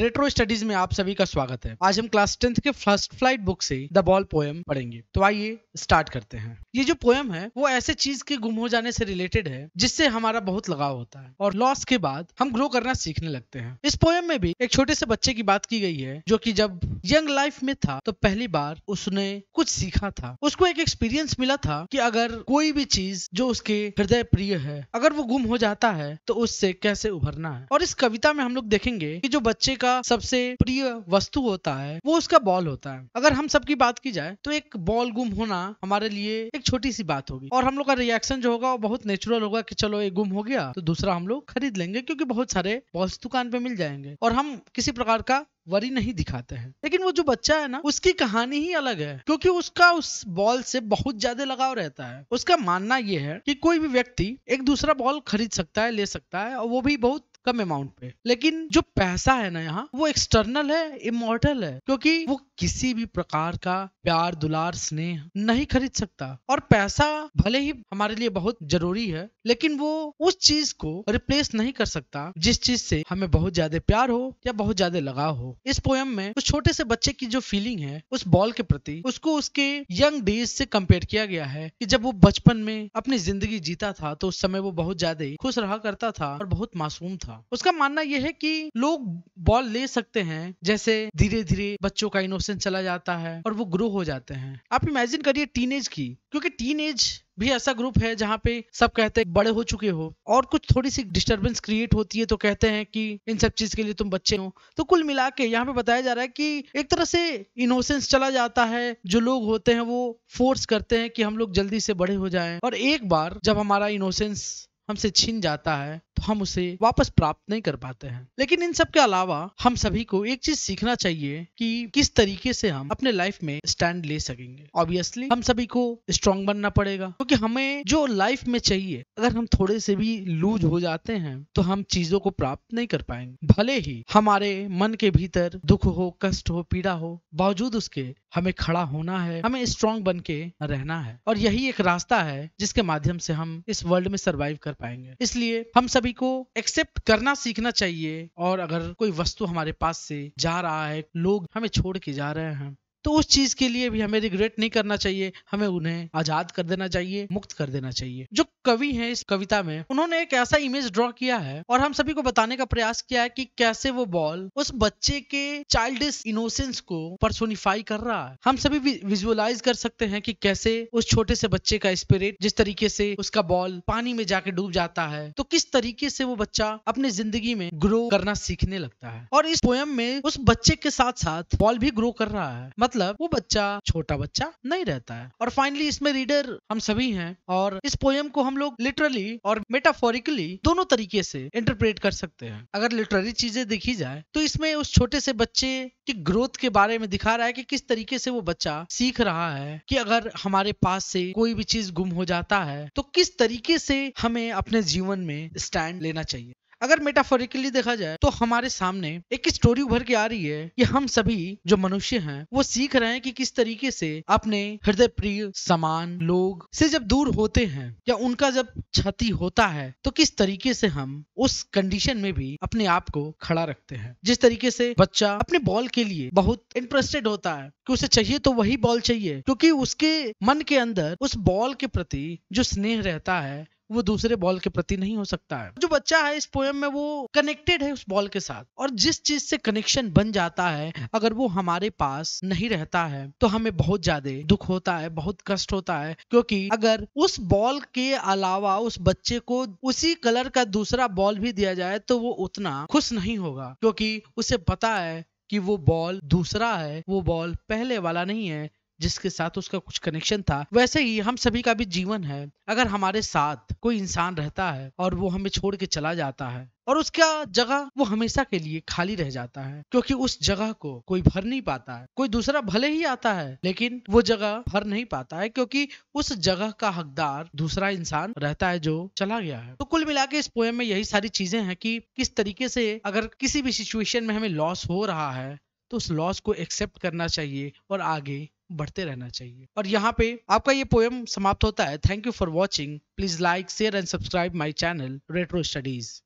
retro studies में आप सभी का स्वागत है आज हम क्लास टेंथ के फर्स्ट फ्लाइट बुक से द बॉल पोएम पढ़ेंगे तो आइए स्टार्ट करते हैं ये जो पोएम है वो ऐसे चीज के गुम हो जाने से रिलेटेड है जिससे हमारा बहुत लगाव होता है और लॉस के बाद हम ग्रो करना सीखने लगते हैं इस पोएम में भी एक छोटे से बच्चे की बात की गई है जो की जब यंग लाइफ में था तो पहली बार उसने कुछ सीखा था उसको एक एक्सपीरियंस मिला था की अगर कोई भी चीज जो उसके हृदय प्रिय है अगर वो गुम हो जाता है तो उससे कैसे उभरना है और इस कविता में हम लोग देखेंगे की जो बच्चे का सबसे प्रिय वस्तु होता है वो उसका बॉल होता है अगर हम सबकी बात की जाए तो एक बॉल गुम होना हमारे लिए एक छोटी सी बात होगी और हम लोग का रिएक्शन जो होगा वो बहुत नेचुरल होगा कि चलो ये गुम हो गया तो दूसरा हम लोग खरीद लेंगे क्योंकि बहुत सारे बॉल्स दुकान पे मिल जाएंगे और हम किसी प्रकार का वरी नहीं दिखाते हैं लेकिन वो जो बच्चा है ना उसकी कहानी ही अलग है क्योंकि उसका उस बॉल से बहुत ज्यादा लगाव रहता है उसका मानना यह है कि कोई भी व्यक्ति एक दूसरा बॉल खरीद सकता है ले सकता है और वो भी बहुत कम अमाउंट पे लेकिन जो पैसा है ना यहाँ वो एक्सटर्नल है इमोर्टल है क्योंकि वो किसी भी प्रकार का प्यार दुलार स्नेह नहीं खरीद सकता और पैसा भले ही हमारे लिए बहुत जरूरी है लेकिन वो उस चीज को रिप्लेस नहीं कर सकता जिस चीज से हमें बहुत ज्यादा प्यार हो या बहुत ज्यादा लगाव हो इस पोयम में उस छोटे से बच्चे की जो फीलिंग है उस बॉल के प्रति उसको उसके यंग डेज से कंपेयर किया गया है कि जब वो बचपन में अपनी जिंदगी जीता था तो उस समय वो बहुत ज्यादा खुश रहा करता था और बहुत मासूम था था उसका मानना यह है कि लोग बॉल ले सकते हैं जैसे धीरे धीरे बच्चों का इनोसेंस चला जाता है और वो ग्रो हो जाते हैं आप इमेजिन करिए टीनेज की क्योंकि टीनेज भी ऐसा ग्रुप है जहाँ पे सब कहते हैं बड़े हो चुके हो और कुछ थोड़ी सी डिस्टरबेंस क्रिएट होती है तो कहते हैं कि इन सब चीज के लिए तुम बच्चे हो तो कुल मिला के यहाँ पे बताया जा रहा है कि एक तरह से इनोसेंस चला जाता है जो लोग होते हैं वो फोर्स करते हैं कि हम लोग जल्दी से बड़े हो जाएं और एक बार जब हमारा इनोसेंस हमसे छिन जाता है हम उसे वापस प्राप्त नहीं कर पाते हैं लेकिन इन सब के अलावा हम सभी को एक चीज सीखना चाहिए कि किस तरीके से हम अपने लाइफ में स्टैंड ले सकेंगे ऑब्वियसली हम सभी को स्ट्रांग बनना पड़ेगा क्योंकि तो हमें जो लाइफ में चाहिए अगर हम थोड़े से भी लूज हो जाते हैं तो हम चीजों को प्राप्त नहीं कर पाएंगे भले ही हमारे मन के भीतर दुख हो कष्ट हो पीड़ा हो बावजूद उसके हमें खड़ा होना है हमें स्ट्रांग बन के रहना है और यही एक रास्ता है जिसके माध्यम से हम इस वर्ल्ड में सर्वाइव कर पाएंगे इसलिए हम सभी सभी को एक्सेप्ट करना सीखना चाहिए और अगर कोई वस्तु हमारे पास से जा रहा है लोग हमें छोड़ के जा रहे हैं तो उस चीज के लिए भी हमें रिग्रेट नहीं करना चाहिए हमें उन्हें आजाद कर देना चाहिए मुक्त कर देना चाहिए जो कवि हैं इस कविता में उन्होंने एक ऐसा इमेज ड्रॉ किया है और हम सभी को बताने का प्रयास किया है कि कैसे वो बॉल उस बच्चे के चाइल्ड इनोसेंस को परसोनिफाई कर रहा है हम सभी विजुअलाइज कर सकते हैं कि कैसे उस छोटे से बच्चे का स्पिरिट जिस तरीके से उसका बॉल पानी में जाके डूब जाता है तो किस तरीके से वो बच्चा अपने जिंदगी में ग्रो करना सीखने लगता है और इस पोयम में उस बच्चे के साथ साथ बॉल भी ग्रो कर रहा है मतलब वो बच्चा छोटा बच्चा नहीं रहता है और फाइनली इसमें रीडर हम सभी हैं और इस पोयम को हम हम लोग लिटरली और मेटाफोरिकली दोनों तरीके से इंटरप्रेट कर सकते हैं अगर लिटररी चीजें देखी जाए तो इसमें उस छोटे से बच्चे की ग्रोथ के बारे में दिखा रहा है कि किस तरीके से वो बच्चा सीख रहा है कि अगर हमारे पास से कोई भी चीज गुम हो जाता है तो किस तरीके से हमें अपने जीवन में स्टैंड लेना चाहिए अगर मेटाफोरिकली देखा जाए तो हमारे सामने एक स्टोरी उभर के आ रही है कि हम सभी जो मनुष्य हैं वो सीख रहे हैं कि किस तरीके से अपने हृदय प्रिय समान लोग से जब दूर होते हैं या उनका जब क्षति होता है तो किस तरीके से हम उस कंडीशन में भी अपने आप को खड़ा रखते हैं जिस तरीके से बच्चा अपने बॉल के लिए बहुत इंटरेस्टेड होता है कि उसे चाहिए तो वही बॉल चाहिए क्योंकि उसके मन के अंदर उस बॉल के प्रति जो स्नेह रहता है वो दूसरे बॉल के प्रति नहीं हो सकता है जो बच्चा है इस पोएम में वो कनेक्टेड है उस बॉल के साथ और जिस चीज से कनेक्शन बन जाता है अगर वो हमारे पास नहीं रहता है तो हमें बहुत ज्यादा दुख होता है बहुत कष्ट होता है क्योंकि अगर उस बॉल के अलावा उस बच्चे को उसी कलर का दूसरा बॉल भी दिया जाए तो वो उतना खुश नहीं होगा क्योंकि उसे पता है कि वो बॉल दूसरा है वो बॉल पहले वाला नहीं है जिसके साथ उसका कुछ कनेक्शन था वैसे ही हम सभी का भी जीवन है अगर हमारे साथ कोई इंसान रहता है और वो हमें छोड़ के चला जाता है और उसका जगह वो हमेशा के लिए खाली रह जाता है क्योंकि उस जगह को कोई भर नहीं पाता है कोई दूसरा भले ही आता है लेकिन वो जगह भर नहीं पाता है क्योंकि उस जगह का हकदार दूसरा इंसान रहता है जो चला गया है तो कुल मिला के इस पोएम में यही सारी चीजें हैं कि किस तरीके से अगर किसी भी सिचुएशन में हमें लॉस हो रहा है तो उस लॉस को एक्सेप्ट करना चाहिए और आगे बढ़ते रहना चाहिए और यहाँ पे आपका ये पोएम समाप्त होता है thank you for watching please like share and subscribe my channel Retro studies